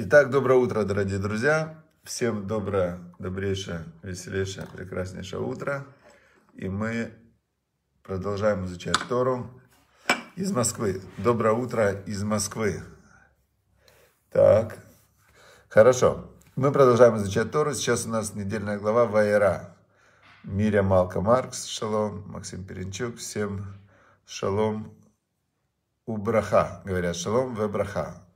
Итак, доброе утро, дорогие друзья. Всем доброе, добрейшее, веселейшее, прекраснейшее утро. И мы продолжаем изучать Тору из Москвы. Доброе утро из Москвы. Так, хорошо. Мы продолжаем изучать Тору. Сейчас у нас недельная глава Вайера. Миря Малка Маркс, шалом, Максим Перенчук, всем шалом, убраха, говорят, шалом, вебраха.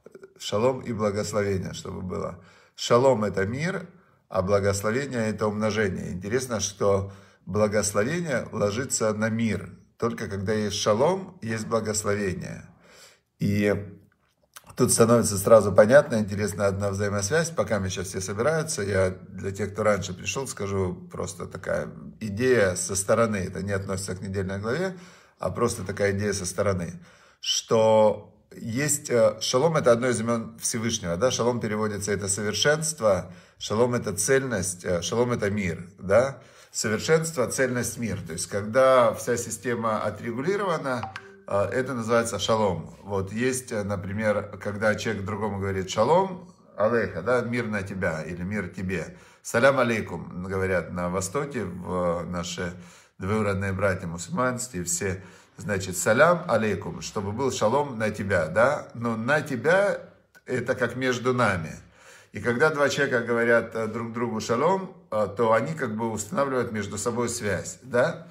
Шалом и благословение, чтобы было. Шалом – это мир, а благословение – это умножение. Интересно, что благословение ложится на мир. Только когда есть шалом, есть благословение. И тут становится сразу понятно, интересно одна взаимосвязь. Пока мы сейчас все собираются, я для тех, кто раньше пришел, скажу просто такая идея со стороны. Это не относится к недельной главе, а просто такая идея со стороны, что есть э, шалом это одно из имен Всевышнего, да, шалом переводится это совершенство, шалом это цельность, э, шалом это мир, да, совершенство, цельность, мир. То есть, когда вся система отрегулирована, э, это называется шалом. Вот есть, например, когда человек другому говорит шалом, алейха, да, мир на тебя или мир тебе. Салям алейкум, говорят на Востоке, в наши двоюродные братья мусульманстве, все Значит, салям алейкум, чтобы был шалом на тебя, да? Но на тебя это как между нами. И когда два человека говорят э, друг другу шалом, э, то они как бы устанавливают между собой связь, да?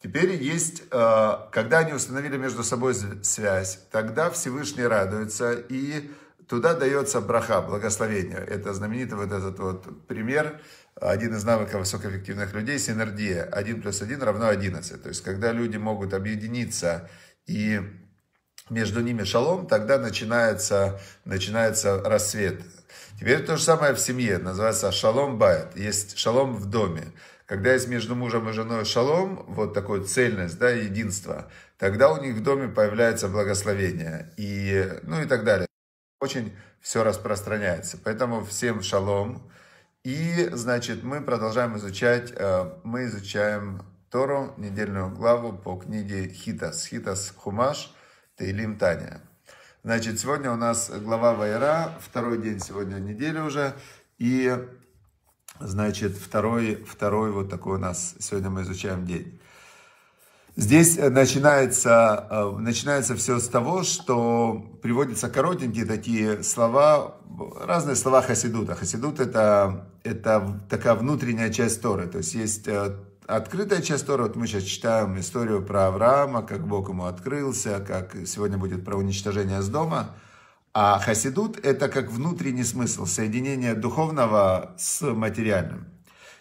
Теперь есть, э, когда они установили между собой связь, тогда Всевышний радуется, и туда дается браха, благословение. Это знаменитый вот этот вот пример, один из навыков высокоэффективных людей – синергия. 1 плюс 1 равно 11. То есть, когда люди могут объединиться и между ними шалом, тогда начинается, начинается рассвет. Теперь то же самое в семье. Называется шалом байт. Есть шалом в доме. Когда есть между мужем и женой шалом, вот такой цельность, да, единство, тогда у них в доме появляется благословение. И, ну и так далее. Очень все распространяется. Поэтому всем шалом. И, значит, мы продолжаем изучать, э, мы изучаем Тору, недельную главу по книге Хитас, Хитас Хумаш, Тейлим Таня. Значит, сегодня у нас глава Вайра, второй день сегодня недели уже, и, значит, второй, второй вот такой у нас, сегодня мы изучаем день. Здесь э, начинается, э, начинается все с того, что приводятся коротенькие такие слова, разные слова Хасидута. Хасидут это, это такая внутренняя часть Торы, то есть есть э, открытая часть Торы, вот мы сейчас читаем историю про Авраама, как Бог ему открылся, как сегодня будет про уничтожение с дома, а хасидут – это как внутренний смысл, соединение духовного с материальным.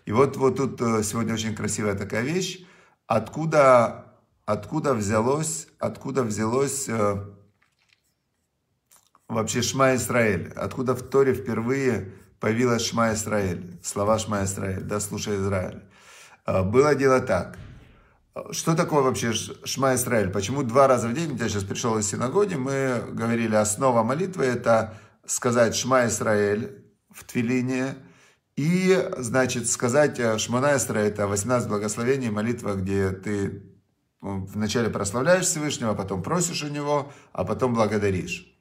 И вот, вот тут сегодня очень красивая такая вещь, откуда откуда взялось, откуда взялось э, вообще Шма Исраэль, откуда в Торе впервые появилась Шма Исраэль, слова Шма Исраэль, да, слушай Израиль. Э, было дело так. Что такое вообще Шма Исраэль? Почему два раза в день, я сейчас пришел из синагоги, мы говорили, основа молитвы это сказать Шма Исраэль в Твилине, и, значит, сказать э, Шмана Исраэль, это 18 благословений, молитва, где ты вначале прославляешь Всевышнего, а потом просишь у Него, а потом благодаришь.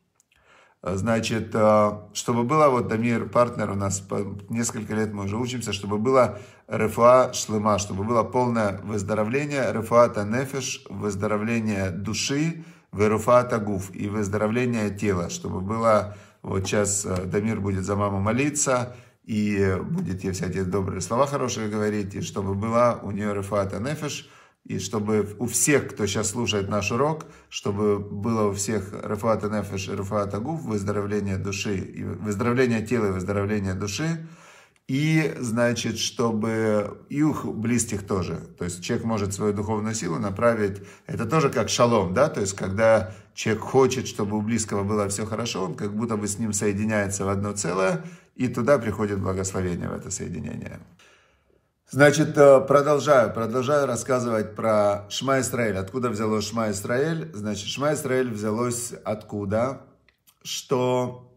Значит, э, чтобы было, вот Дамир, партнер у нас, несколько лет мы уже учимся, чтобы было РФА шлема, чтобы было полное выздоровление, РФА танефиш, выздоровление души, ВРФА тагуф и выздоровление тела, чтобы было, вот сейчас э, Дамир будет за маму молиться, и будет ей всякие добрые слова хорошие говорить, и чтобы была у нее РФА танефиш, и чтобы у всех, кто сейчас слушает наш урок, чтобы было у всех Рафаата Нефеш и Рафаата Гуф, выздоровление души, и выздоровление тела и выздоровление души, и, значит, чтобы и их близких тоже. То есть человек может свою духовную силу направить. Это тоже как шалом, да? То есть когда человек хочет, чтобы у близкого было все хорошо, он как будто бы с ним соединяется в одно целое, и туда приходит благословение в это соединение. Значит, э, продолжаю, продолжаю рассказывать про Шма Исраэль. Откуда взялось Шма Исраэль? Значит, Шма Исраэль взялось откуда? Что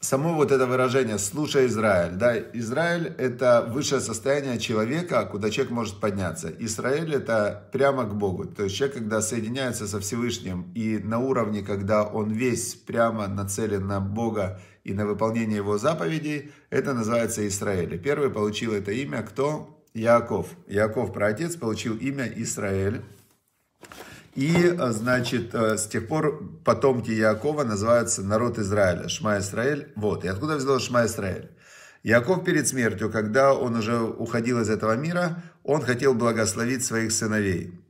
само вот это выражение «слушай Израиль», да, Израиль – это высшее состояние человека, куда человек может подняться. Израиль – это прямо к Богу. То есть человек, когда соединяется со Всевышним и на уровне, когда он весь прямо нацелен на Бога и на выполнение его заповедей. Это называется Израиль. первый получил это имя кто? Яков. Яков, праотец, получил имя Израиль. И, э, значит, э, с тех пор потомки Якова называются народ Израиля, Шма Израиль. Вот, и откуда взялось Шма Израиль? Яков перед смертью, когда он уже уходил из этого мира, он хотел благословить своих сыновей.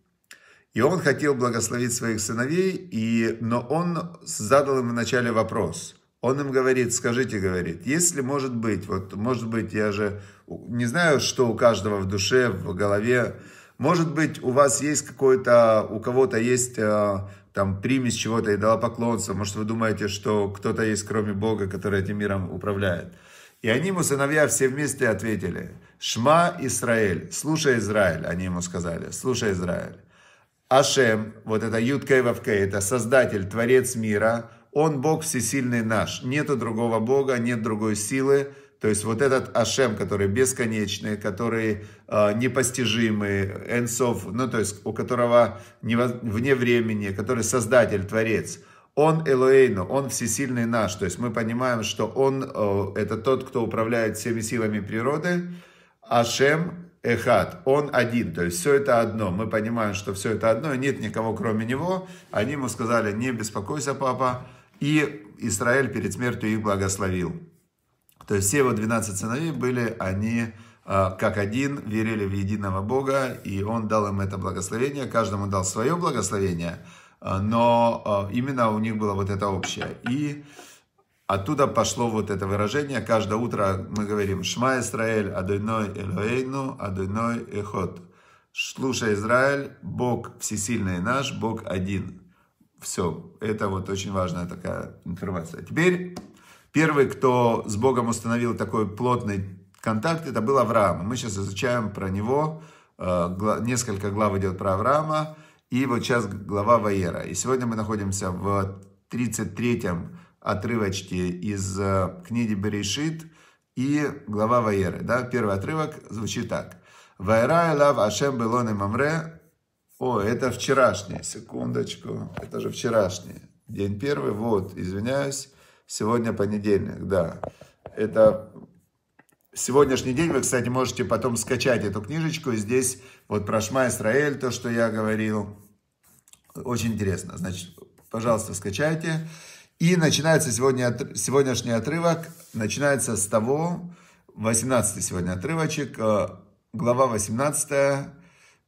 И он хотел благословить своих сыновей, и, но он задал им вначале вопрос – он им говорит, скажите, говорит, если может быть, вот может быть, я же не знаю, что у каждого в душе, в голове, может быть, у вас есть какой-то, у кого-то есть э, там примесь чего-то и дала поклонство, может, вы думаете, что кто-то есть, кроме Бога, который этим миром управляет. И они ему, сыновья, все вместе ответили, «Шма Израиль, слушай Израиль», они ему сказали, «слушай Израиль». Ашем, вот это Юткей Вавкей, это создатель, творец мира, он Бог всесильный наш. Нету другого Бога, нет другой силы. То есть вот этот Ашем, который бесконечный, который э, непостижимый, Энсов, ну то есть у которого невоз... вне времени, который создатель, творец. Он Элоэйну, он всесильный наш. То есть мы понимаем, что он э, это тот, кто управляет всеми силами природы. Ашем Эхат, он один, то есть все это одно. Мы понимаем, что все это одно, и нет никого кроме него. Они ему сказали, не беспокойся, папа, и Израиль перед смертью их благословил. То есть все его 12 сыновей были, они а, как один верили в единого Бога, и он дал им это благословение, каждому дал свое благословение, а, но а, именно у них было вот это общее. И оттуда пошло вот это выражение, каждое утро мы говорим «Шма Израиль, Адойной Элоэйну, Адойной Эхот». «Слушай, Израиль, Бог всесильный наш, Бог один». Все, это вот очень важная такая информация. Теперь первый, кто с Богом установил такой плотный контакт, это был Авраам. Мы сейчас изучаем про него, э, несколько глав идет про Авраама, и вот сейчас глава Ваера. И сегодня мы находимся в 33-м отрывочке из э, книги Берешит и глава Ваеры. Да? Первый отрывок звучит так. Ваера лав Ашем Белоне Мамре о, это вчерашнее, секундочку, это же вчерашнее. День первый, вот, извиняюсь, сегодня понедельник, да. Это сегодняшний день, вы, кстати, можете потом скачать эту книжечку, здесь вот про Шма Исраэль, то, что я говорил, очень интересно, значит, пожалуйста, скачайте. И начинается сегодня, сегодняшний отрывок, начинается с того, 18 сегодня отрывочек, э, глава 18,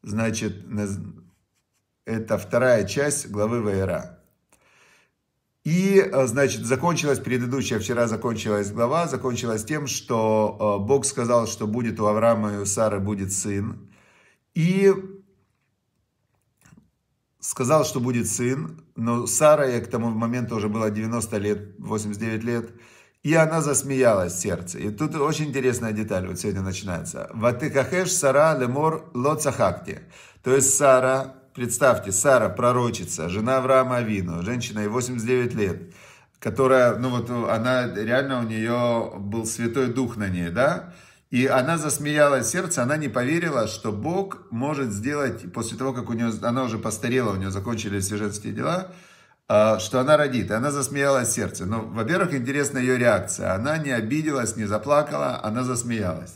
значит, это вторая часть главы Ваера. И, э, значит, закончилась предыдущая, вчера закончилась глава, закончилась тем, что э, Бог сказал, что будет у Авраама и у Сары будет сын. И сказал, что будет сын, но Сара, я к тому моменту уже было 90 лет, 89 лет, и она засмеялась в сердце. И тут очень интересная деталь, вот сегодня начинается. «Ватыкахеш Сара лемор лоцахакти». То есть Сара Представьте, Сара, пророчица, жена Авраама Авину, женщина, ей 89 лет, которая, ну вот она, реально у нее был Святой Дух на ней, да? И она засмеяла сердце, она не поверила, что Бог может сделать, после того, как у нее, она уже постарела, у нее закончились все женские дела, а, что она родит. И она засмеялась сердце. Но во-первых, интересна ее реакция. Она не обиделась, не заплакала, она засмеялась.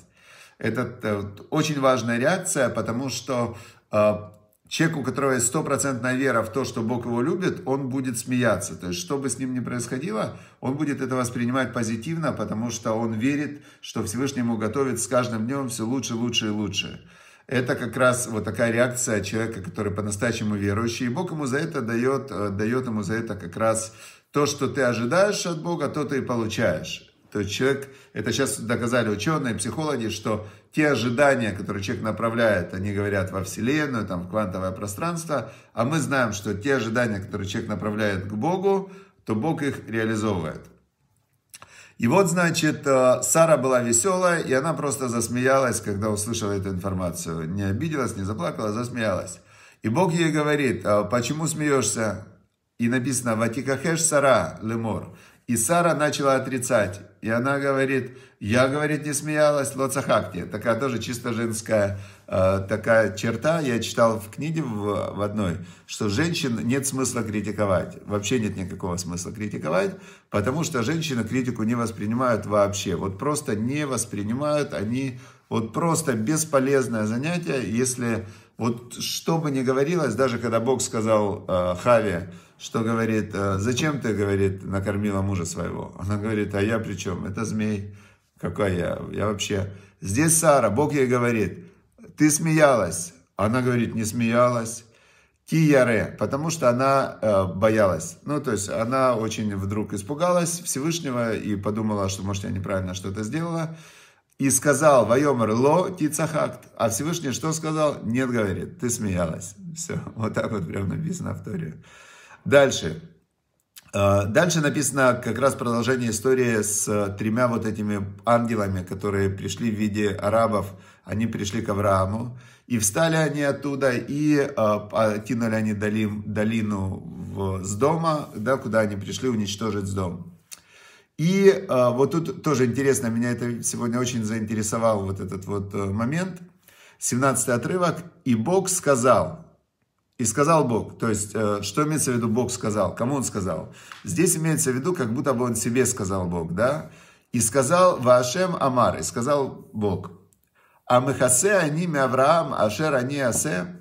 Это э, очень важная реакция, потому что а, человек, у которого есть стопроцентная вера в то, что Бог его любит, он будет смеяться. То есть, что бы с ним ни происходило, он будет это воспринимать позитивно, потому что он верит, что Всевышний ему готовит с каждым днем все лучше, лучше и лучше. Это как раз вот такая реакция человека, который по-настоящему верующий. И Бог ему за это дает, э, дает ему за это как раз то, что ты ожидаешь от Бога, то ты и получаешь. То есть человек, это сейчас доказали ученые, психологи, что те ожидания, которые человек направляет, они говорят во Вселенную, там, в квантовое пространство, а мы знаем, что те ожидания, которые человек направляет к Богу, то Бог их реализовывает. И вот, значит, э, Сара была веселая, и она просто засмеялась, когда услышала эту информацию. Не обиделась, не заплакала, а засмеялась. И Бог ей говорит, «А почему смеешься? И написано, Ватикахеш Сара Лемор. И Сара начала отрицать. И она говорит, я, говорит, не смеялась, лоцахакти. Такая тоже чисто женская э, такая черта. Я читал в книге в, в одной, что женщин нет смысла критиковать. Вообще нет никакого смысла критиковать, потому что женщины критику не воспринимают вообще. Вот просто не воспринимают они. Вот просто бесполезное занятие, если вот что бы ни говорилось, даже когда Бог сказал э, Хаве, что говорит, «А, зачем ты, говорит, накормила мужа своего? Она говорит, а я при чем? Это змей. Какая я? Я вообще... Здесь Сара, Бог ей говорит, ты смеялась. Она говорит, не смеялась. Кияре, потому что она э, боялась. Ну, то есть она очень вдруг испугалась Всевышнего и подумала, что, может, я неправильно что-то сделала. И сказал, Вайомер, ло тицахакт. А Всевышний что сказал? Нет, говорит, ты смеялась. Все, вот так вот прям написано в Торе. Дальше. А, дальше написано как раз продолжение истории с э, тремя вот этими ангелами, которые пришли в виде арабов. Они пришли к Аврааму, и встали они оттуда, и а, кинули они долин, долину в, с дома, да, куда они пришли уничтожить с дом. И а, вот тут тоже интересно, меня это сегодня очень заинтересовал вот этот вот э, момент. 17 отрывок. «И Бог сказал, и сказал Бог, то есть, э, что имеется в виду Бог сказал, кому он сказал? Здесь имеется в виду, как будто бы он себе сказал Бог, да? И сказал Вашем Амар, и сказал Бог, Амехасе они ми Авраам, ашер они асе.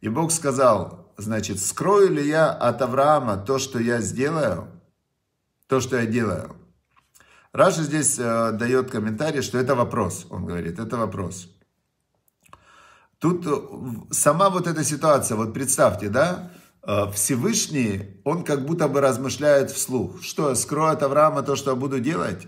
И Бог сказал, значит, скрою ли я от Авраама то, что я сделаю, то, что я делаю. Раша здесь э, дает комментарий, что это вопрос, он говорит, это вопрос. Тут э, сама вот эта ситуация, вот представьте, да, э, Всевышний, он как будто бы размышляет вслух, что скрою от Авраама то, что я буду делать.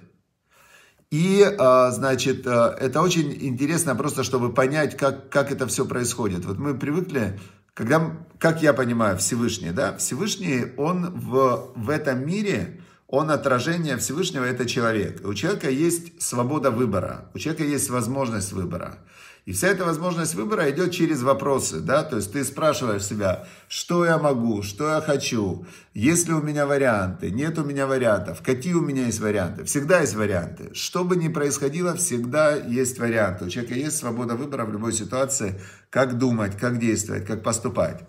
И, э, значит, это очень интересно просто, чтобы понять, как, как это все происходит. Вот мы привыкли, когда, как я понимаю, Всевышний, да, Всевышний, он в, в этом мире, он отражение Всевышнего, это человек. У человека есть свобода выбора, у человека есть возможность выбора. И вся эта возможность выбора идет через вопросы, да, то есть ты спрашиваешь себя, что я могу, что я хочу, есть ли у меня варианты, нет у меня вариантов, какие у меня есть варианты, всегда есть варианты. Что бы ни происходило, всегда есть варианты. У человека есть свобода выбора в любой ситуации, как думать, как действовать, как поступать.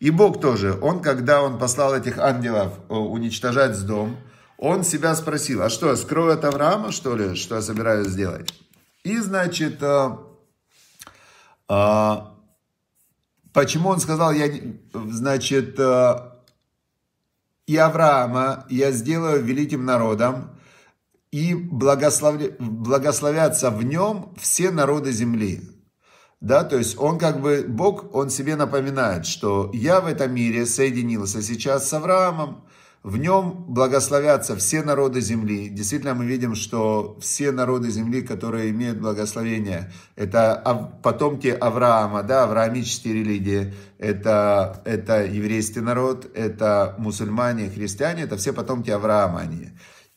И Бог тоже, он, когда он послал этих ангелов э, уничтожать с дом, он себя спросил, а что, я скрою от Авраама, что ли, что я собираюсь сделать? И, значит, э, а, почему он сказал, я, значит, э, и Авраама я сделаю великим народом, и благословля, благословятся в нем все народы земли. Да, то есть он как бы, Бог, он себе напоминает, что я в этом мире соединился сейчас с Авраамом, в нем благословятся все народы земли. Действительно, мы видим, что все народы земли, которые имеют благословение, это потомки Авраама, да, авраамические религии, это, это еврейский народ, это мусульмане, христиане, это все потомки Авраама они.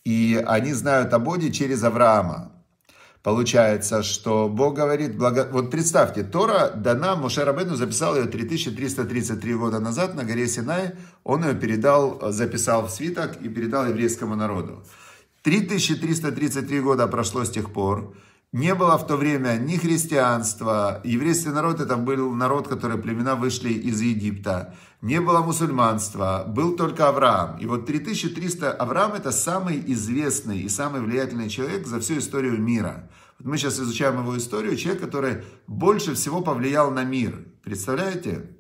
И они знают о Боге через Авраама. Получается, что Бог говорит, благо... вот представьте, Тора дана, Моше записал ее 3333 года назад на горе Синай, он ее передал, записал в свиток и передал еврейскому народу. 3333 года прошло с тех пор, не было в то время ни христианства, еврейский народ это был народ, который племена вышли из Египта, не было мусульманства, был только Авраам. И вот 3300, Авраам это самый известный и самый влиятельный человек за всю историю мира. Вот мы сейчас изучаем его историю, человек, который больше всего повлиял на мир. Представляете?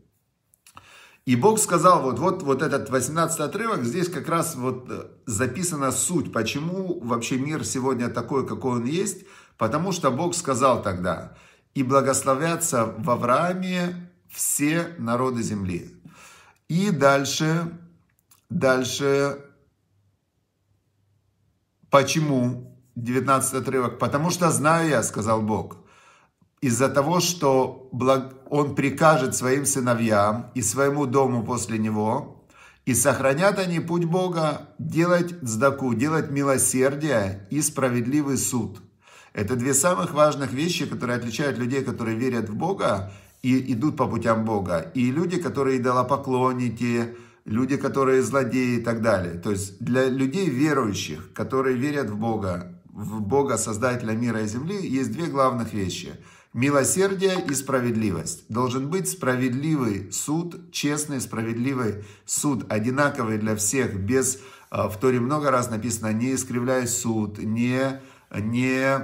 И Бог сказал, вот, вот, вот этот 18 отрывок, здесь как раз вот э, записана суть, почему вообще мир сегодня такой, какой он есть, Потому что Бог сказал тогда, и благословятся в Аврааме все народы земли. И дальше, дальше, почему 19 отрывок? Потому что знаю я, сказал Бог, из-за того, что он прикажет своим сыновьям и своему дому после него, и сохранят они путь Бога делать сдаку, делать милосердие и справедливый суд – это две самых важных вещи, которые отличают людей, которые верят в Бога и идут по путям Бога, и люди, которые идолопоклонники, люди, которые злодеи и так далее. То есть для людей верующих, которые верят в Бога, в Бога, Создателя мира и земли, есть две главных вещи. Милосердие и справедливость. Должен быть справедливый суд, честный, справедливый суд, одинаковый для всех, без... Э, в Торе много раз написано, не искривляй суд, не, не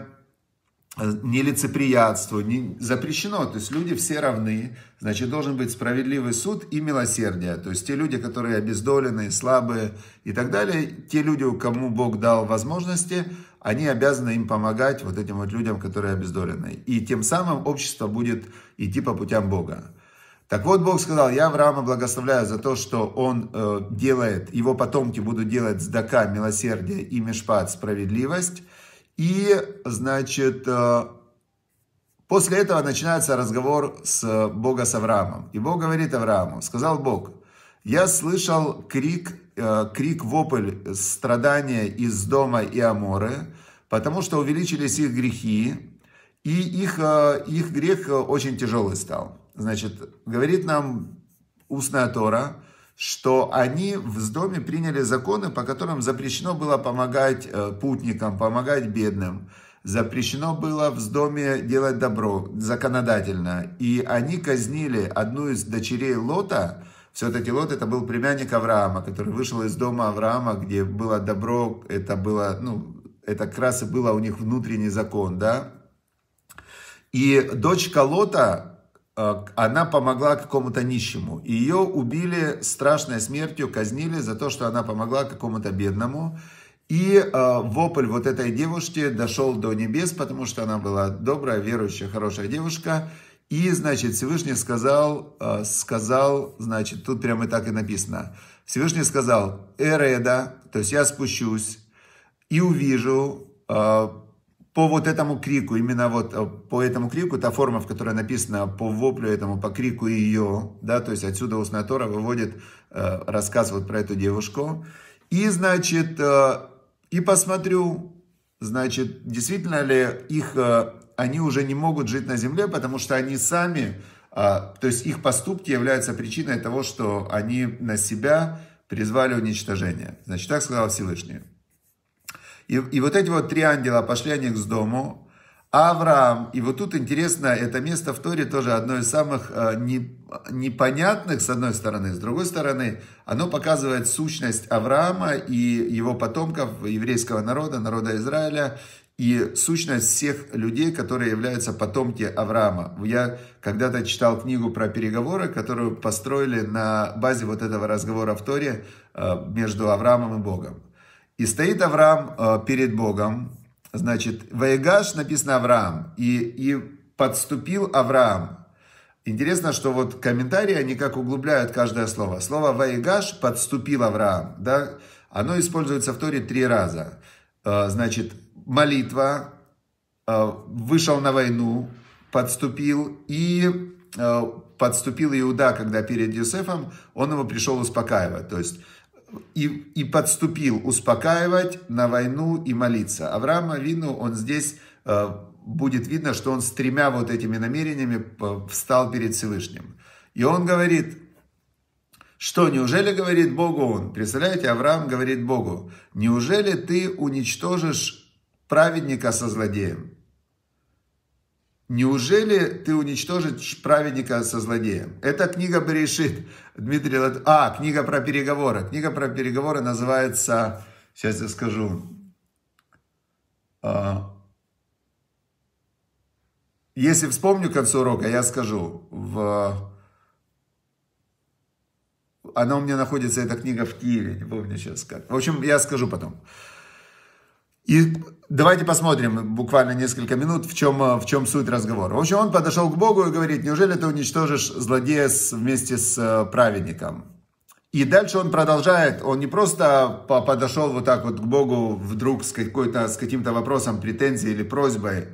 Э, нелицеприятству не, запрещено. То есть люди все равны. Значит, должен быть справедливый суд и милосердие. То есть те люди, которые обездолены, слабые и так далее, те люди, кому Бог дал возможности, они обязаны им помогать, вот этим вот людям, которые обездолены. И тем самым общество будет идти по путям Бога. Так вот, Бог сказал, я Авраама благословляю за то, что он э, делает, его потомки будут делать сдака, милосердие и мешпат, справедливость. И, значит, э, после этого начинается разговор с э, Бога с Авраамом. И Бог говорит Аврааму, сказал Бог, я слышал крик, э, крик вопль страдания из дома и Аморы, потому что увеличились их грехи, и их, их грех очень тяжелый стал. Значит, говорит нам устная Тора – что они в доме приняли законы, по которым запрещено было помогать э, путникам, помогать бедным. Запрещено было в доме делать добро законодательно. И они казнили одну из дочерей Лота. Все-таки Лот это был племянник Авраама, который вышел из дома Авраама, где было добро, это было, ну, это как раз и было у них внутренний закон, да. И дочка Лота, Э, она помогла какому-то нищему. Ее убили страшной смертью, казнили за то, что она помогла какому-то бедному. И э, вопль вот этой девушки дошел до небес, потому что она была добрая, верующая, хорошая девушка. И, значит, Всевышний сказал, э, сказал, значит, тут прямо так и написано. Всевышний сказал, Эреда, то есть я спущусь и увижу по вот этому крику, именно вот э, по этому крику, та форма, в которой написано по воплю этому, по крику ее, да, то есть отсюда Уснатора выводит э, рассказ вот про эту девушку. И, значит, э, и посмотрю, значит, действительно ли их, э, они уже не могут жить на земле, потому что они сами, то есть их поступки являются причиной того, что они на себя призвали уничтожение. Значит, так сказал Всевышний. И, и вот эти вот три ангела пошли они к дому. Авраам, и вот тут интересно, это место в Торе тоже одно из самых э, не, непонятных, с одной стороны, с другой стороны, оно показывает сущность Авраама и его потомков, еврейского народа, народа Израиля, и сущность всех людей, которые являются потомки Авраама. Я когда-то читал книгу про переговоры, которую построили на базе вот этого разговора в Торе э, между Авраамом и Богом. И стоит Авраам э, перед Богом. Значит, Ваегаш написано Авраам. И, и подступил Авраам. Интересно, что вот комментарии, они как углубляют каждое слово. Слово «Ваегаш» подступил Авраам. Да? Оно используется в Торе три раза. Э, значит, молитва, э, вышел на войну, подступил и подступил Иуда, когда перед Юсефом, он его пришел успокаивать. То есть и, и подступил успокаивать на войну и молиться. Авраама Вину, он здесь э, будет видно, что он с тремя вот этими намерениями э, встал перед Всевышним. И он говорит, что, неужели говорит Богу он? Представляете, Авраам говорит Богу, неужели ты уничтожишь праведника со злодеем? Неужели ты уничтожишь праведника со злодеем? Это книга Берешит. Дмитрий Лат... А, книга про переговоры. Книга про переговоры называется... Сейчас я скажу. А, если вспомню к концу урока, я скажу. В... Она у меня находится, эта книга в Киеве. Не помню сейчас как. В общем, я скажу потом. И давайте посмотрим буквально несколько минут, в чем, в чем суть разговора. В общем, он подошел к Богу и говорит, неужели ты уничтожишь злодея вместе с э, праведником? И дальше он продолжает, он не просто подошел вот так вот к Богу вдруг с, какой-то, с каким-то вопросом, претензией или просьбой.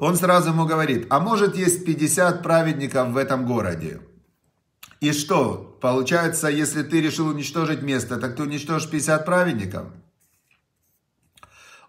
Он сразу ему говорит, а может есть 50 праведников в этом городе? И что, получается, если ты решил уничтожить место, так ты уничтожишь 50 праведников?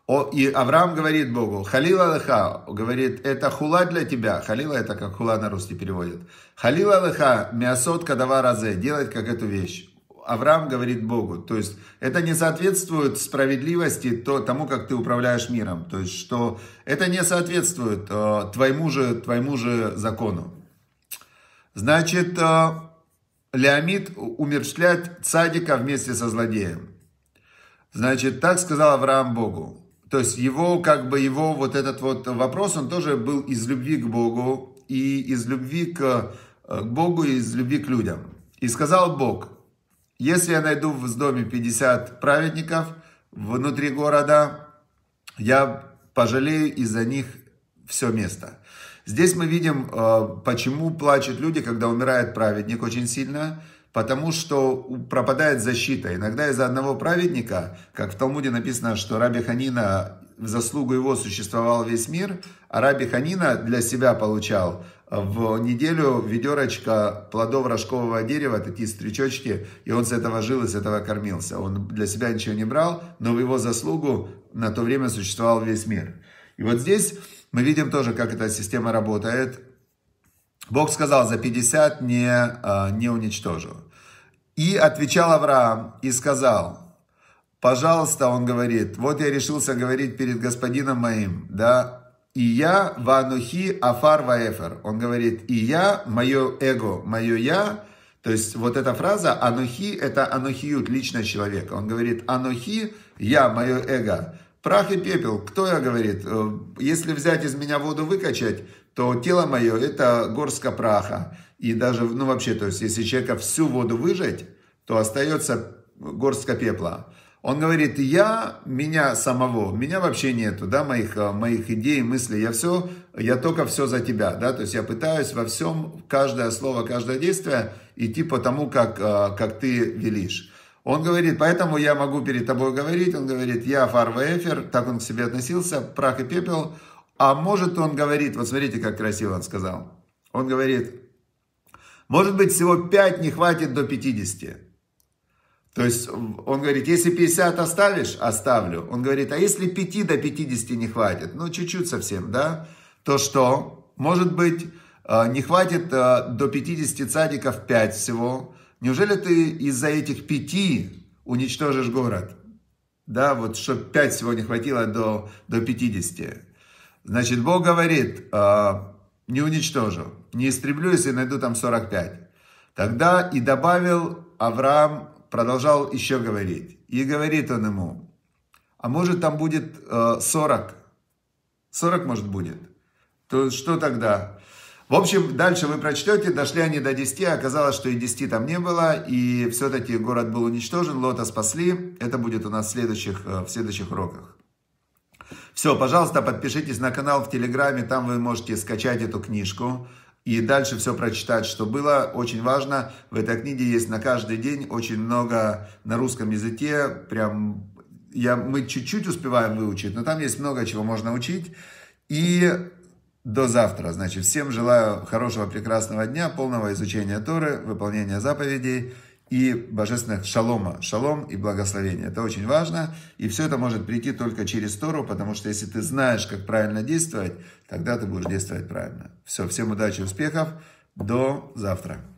О, и Авраам говорит Богу, Халила Аллаха, говорит, это хула для тебя. Халила это как хула на русский переводит. Халила Аллаха, миасот два раза делать как эту вещь. Авраам говорит Богу. То есть это не соответствует справедливости то, тому, как ты управляешь миром. То есть что это не соответствует э, твоему, же, твоему же закону. Значит, э, Леомид умерщвлять цадика вместе со злодеем. Значит, так сказал Авраам Богу. То есть его, как бы, его вот этот вот вопрос, он тоже был из любви к Богу и из любви к, э, к Богу и из любви к людям. И сказал Бог, если я найду в доме 50 праведников внутри города, я пожалею из-за них все место. Здесь мы видим, э, почему плачут люди, когда умирает праведник очень сильно – потому что пропадает защита. Иногда из-за одного праведника, как в Талмуде написано, что Раби Ханина, в заслугу его существовал весь мир, а Раби Ханина для себя получал в неделю ведерочка плодов рожкового дерева, такие стрючочки, и он с этого жил, и с этого кормился. Он для себя ничего не брал, но в его заслугу на то время существовал весь мир. И вот здесь мы видим тоже, как эта система работает. Бог сказал, за 50 не, а, не уничтожил. И отвечал Авраам и сказал, пожалуйста, он говорит, вот я решился говорить перед господином моим, да, и я ванухи афар ваэфер. Он говорит, и я, мое эго, мое я, то есть вот эта фраза «анухи» – это анухиют, личность человека. Он говорит «анухи» – я, мое эго. Прах и пепел. Кто я, говорит? «Э, если взять из меня воду выкачать, то тело мое – это горстка праха. И даже, ну вообще, то есть, если человека всю воду выжать, то остается горстка пепла. Он говорит, я, меня самого, меня вообще нету, да, моих, э, моих идей, мыслей, я все, я только все за тебя, да, то есть я пытаюсь во всем, каждое слово, каждое действие идти по тому, как, э, как ты велишь. Он говорит, поэтому я могу перед тобой говорить, он говорит, я фарва эфир, так он к себе относился, прах и пепел, а может он говорит, вот смотрите, как красиво он сказал, он говорит, может быть, всего 5 не хватит до 50. То есть он говорит, если 50 оставишь, оставлю. Он говорит, а если 5 до 50 не хватит, ну чуть-чуть совсем, да, то что? Может быть, э, не хватит э, до 50 цадиков 5 всего. Неужели ты из-за этих 5 уничтожишь город? Да, вот чтобы 5 всего не хватило до, до 50. Значит, Бог говорит, э, не уничтожу, не истреблю, если найду там 45. Тогда и добавил Авраам, продолжал еще говорить. И говорит он ему, а может там будет э, 40, 40 может будет. То что тогда? В общем, дальше вы прочтете, дошли они до 10, а оказалось, что и 10 там не было, и все-таки город был уничтожен, Лота спасли, это будет у нас в следующих, э, в следующих уроках. Все, пожалуйста, подпишитесь на канал в Телеграме, там вы можете скачать эту книжку и дальше все прочитать, что было. Очень важно, в этой книге есть на каждый день очень много на русском языке, прям я, мы чуть-чуть успеваем выучить, но там есть много чего можно учить. И до завтра. Значит, всем желаю хорошего, прекрасного дня, полного изучения Торы, выполнения заповедей и божественных шалома, шалом и благословение. Это очень важно, и все это может прийти только через Тору, потому что если ты знаешь, как правильно действовать, тогда ты будешь действовать правильно. Все, всем удачи, успехов, до завтра.